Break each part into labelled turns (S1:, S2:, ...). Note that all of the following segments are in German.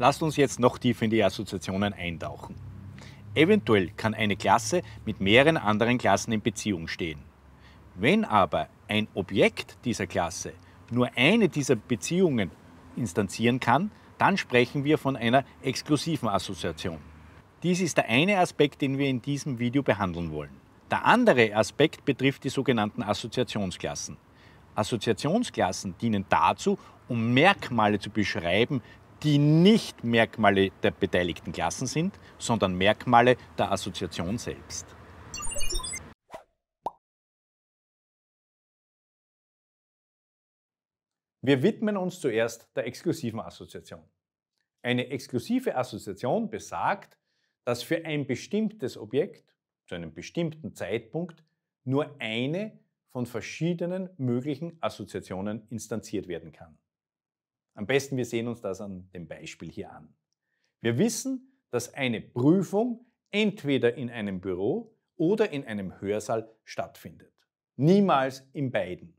S1: Lasst uns jetzt noch tiefer in die Assoziationen eintauchen. Eventuell kann eine Klasse mit mehreren anderen Klassen in Beziehung stehen. Wenn aber ein Objekt dieser Klasse nur eine dieser Beziehungen instanzieren kann, dann sprechen wir von einer exklusiven Assoziation. Dies ist der eine Aspekt, den wir in diesem Video behandeln wollen. Der andere Aspekt betrifft die sogenannten Assoziationsklassen. Assoziationsklassen dienen dazu, um Merkmale zu beschreiben, die nicht Merkmale der beteiligten Klassen sind, sondern Merkmale der Assoziation selbst. Wir widmen uns zuerst der exklusiven Assoziation. Eine exklusive Assoziation besagt, dass für ein bestimmtes Objekt zu einem bestimmten Zeitpunkt nur eine von verschiedenen möglichen Assoziationen instanziert werden kann. Am besten, wir sehen uns das an dem Beispiel hier an. Wir wissen, dass eine Prüfung entweder in einem Büro oder in einem Hörsaal stattfindet. Niemals in beiden.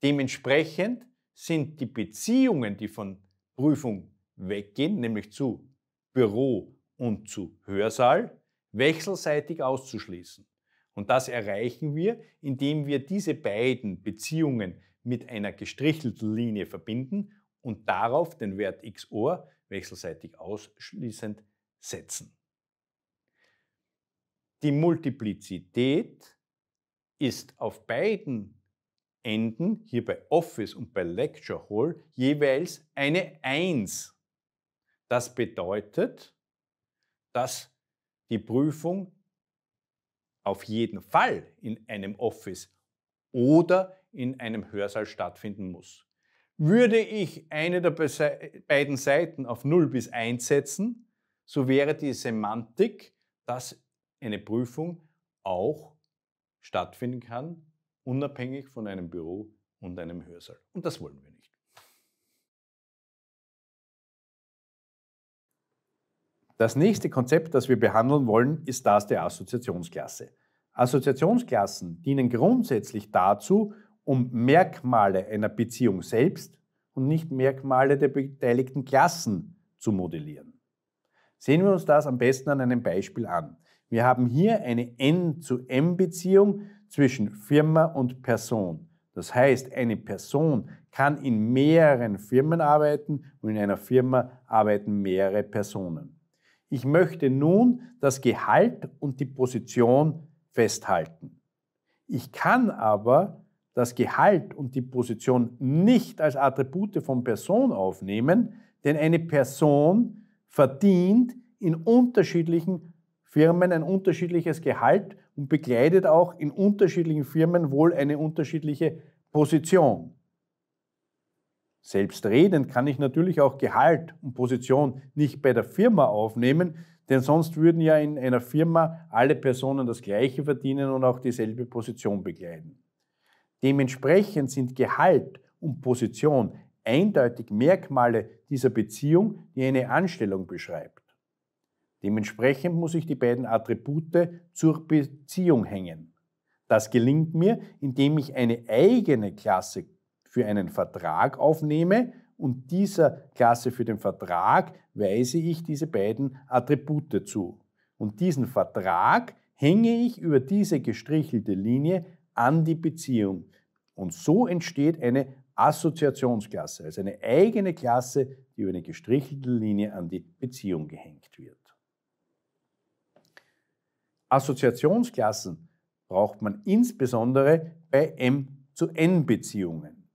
S1: Dementsprechend sind die Beziehungen, die von Prüfung weggehen, nämlich zu Büro und zu Hörsaal, wechselseitig auszuschließen. Und das erreichen wir, indem wir diese beiden Beziehungen mit einer gestrichelten Linie verbinden und darauf den Wert XOR wechselseitig ausschließend setzen. Die Multiplizität ist auf beiden Enden, hier bei Office und bei Lecture Hall, jeweils eine 1. Das bedeutet, dass die Prüfung auf jeden Fall in einem Office oder in einem Hörsaal stattfinden muss. Würde ich eine der beiden Seiten auf 0 bis 1 setzen, so wäre die Semantik, dass eine Prüfung auch stattfinden kann, unabhängig von einem Büro und einem Hörsaal. Und das wollen wir nicht. Das nächste Konzept, das wir behandeln wollen, ist das der Assoziationsklasse. Assoziationsklassen dienen grundsätzlich dazu, um Merkmale einer Beziehung selbst und nicht Merkmale der beteiligten Klassen zu modellieren. Sehen wir uns das am besten an einem Beispiel an. Wir haben hier eine N-zu-M-Beziehung zwischen Firma und Person. Das heißt, eine Person kann in mehreren Firmen arbeiten und in einer Firma arbeiten mehrere Personen. Ich möchte nun das Gehalt und die Position festhalten. Ich kann aber das Gehalt und die Position nicht als Attribute von Person aufnehmen, denn eine Person verdient in unterschiedlichen Firmen ein unterschiedliches Gehalt und begleitet auch in unterschiedlichen Firmen wohl eine unterschiedliche Position. Selbstredend kann ich natürlich auch Gehalt und Position nicht bei der Firma aufnehmen, denn sonst würden ja in einer Firma alle Personen das gleiche verdienen und auch dieselbe Position begleiten. Dementsprechend sind Gehalt und Position eindeutig Merkmale dieser Beziehung, die eine Anstellung beschreibt. Dementsprechend muss ich die beiden Attribute zur Beziehung hängen. Das gelingt mir, indem ich eine eigene Klasse für einen Vertrag aufnehme und dieser Klasse für den Vertrag weise ich diese beiden Attribute zu. Und diesen Vertrag hänge ich über diese gestrichelte Linie an die Beziehung. Und so entsteht eine Assoziationsklasse, also eine eigene Klasse, die über eine gestrichelte Linie an die Beziehung gehängt wird. Assoziationsklassen braucht man insbesondere bei M zu N Beziehungen.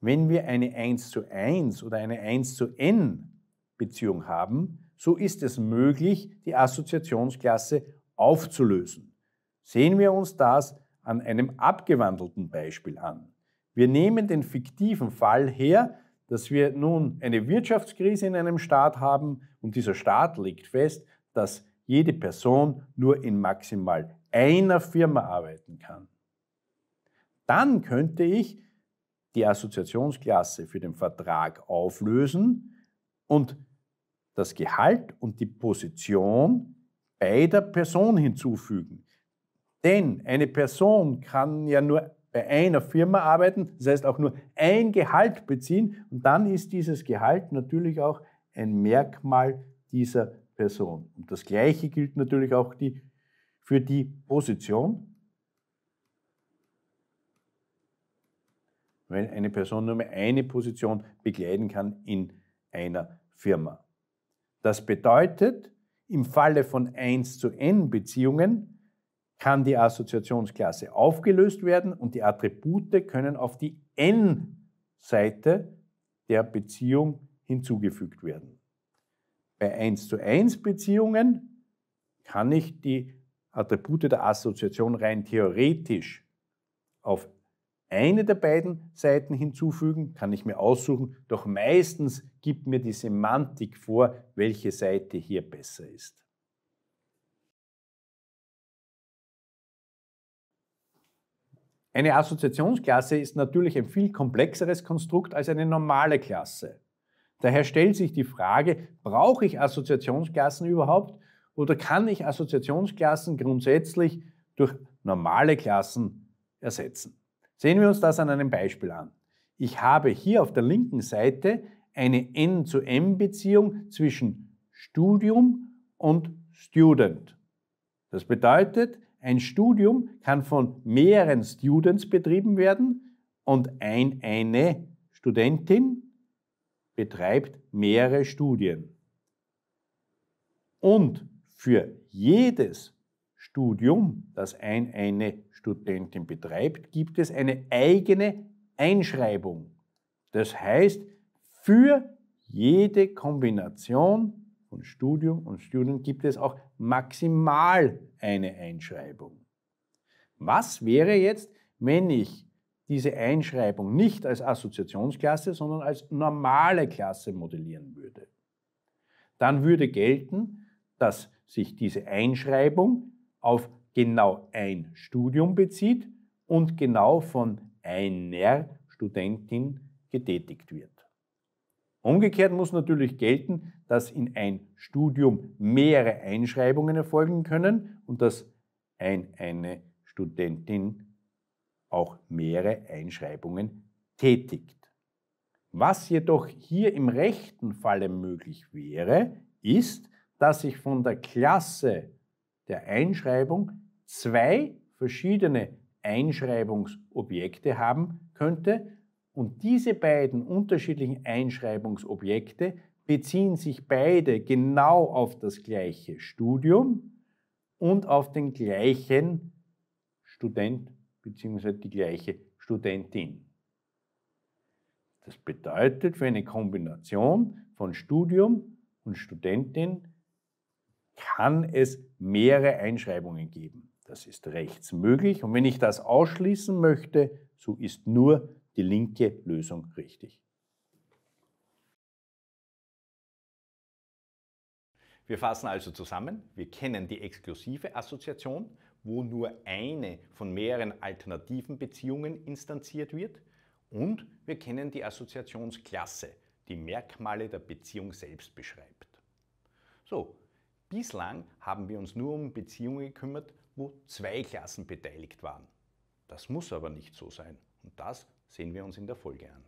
S1: Wenn wir eine 1 zu 1 oder eine 1 zu N Beziehung haben, so ist es möglich, die Assoziationsklasse aufzulösen. Sehen wir uns das an einem abgewandelten Beispiel an. Wir nehmen den fiktiven Fall her, dass wir nun eine Wirtschaftskrise in einem Staat haben und dieser Staat legt fest, dass jede Person nur in maximal einer Firma arbeiten kann. Dann könnte ich die Assoziationsklasse für den Vertrag auflösen und das Gehalt und die Position beider Person hinzufügen. Denn eine Person kann ja nur bei einer Firma arbeiten, das heißt auch nur ein Gehalt beziehen und dann ist dieses Gehalt natürlich auch ein Merkmal dieser Person. Und das Gleiche gilt natürlich auch die, für die Position. Weil eine Person nur mehr eine Position begleiten kann in einer Firma. Das bedeutet, im Falle von 1 zu n Beziehungen kann die Assoziationsklasse aufgelöst werden und die Attribute können auf die n-Seite der Beziehung hinzugefügt werden. Bei 1 zu 1 Beziehungen kann ich die Attribute der Assoziation rein theoretisch auf eine der beiden Seiten hinzufügen, kann ich mir aussuchen, doch meistens gibt mir die Semantik vor, welche Seite hier besser ist. Eine Assoziationsklasse ist natürlich ein viel komplexeres Konstrukt als eine normale Klasse. Daher stellt sich die Frage, brauche ich Assoziationsklassen überhaupt oder kann ich Assoziationsklassen grundsätzlich durch normale Klassen ersetzen? Sehen wir uns das an einem Beispiel an. Ich habe hier auf der linken Seite eine N-zu-M-Beziehung zwischen Studium und Student. Das bedeutet, ein Studium kann von mehreren Students betrieben werden und ein, eine Studentin betreibt mehrere Studien. Und für jedes Studium, das ein, eine Studentin betreibt, gibt es eine eigene Einschreibung. Das heißt, für jede Kombination von Studium und Studien gibt es auch maximal eine Einschreibung. Was wäre jetzt, wenn ich diese Einschreibung nicht als Assoziationsklasse, sondern als normale Klasse modellieren würde? Dann würde gelten, dass sich diese Einschreibung auf genau ein Studium bezieht und genau von einer Studentin getätigt wird. Umgekehrt muss natürlich gelten, dass in ein Studium mehrere Einschreibungen erfolgen können und dass ein, eine Studentin auch mehrere Einschreibungen tätigt. Was jedoch hier im rechten Falle möglich wäre, ist, dass ich von der Klasse der Einschreibung zwei verschiedene Einschreibungsobjekte haben könnte, und diese beiden unterschiedlichen Einschreibungsobjekte beziehen sich beide genau auf das gleiche Studium und auf den gleichen Student bzw. die gleiche Studentin. Das bedeutet für eine Kombination von Studium und Studentin kann es mehrere Einschreibungen geben. Das ist rechts möglich. Und wenn ich das ausschließen möchte, so ist nur die linke Lösung richtig. Wir fassen also zusammen, wir kennen die exklusive Assoziation, wo nur eine von mehreren alternativen Beziehungen instanziert wird und wir kennen die Assoziationsklasse, die Merkmale der Beziehung selbst beschreibt. So, bislang haben wir uns nur um Beziehungen gekümmert, wo zwei Klassen beteiligt waren. Das muss aber nicht so sein und das sehen wir uns in der Folge an.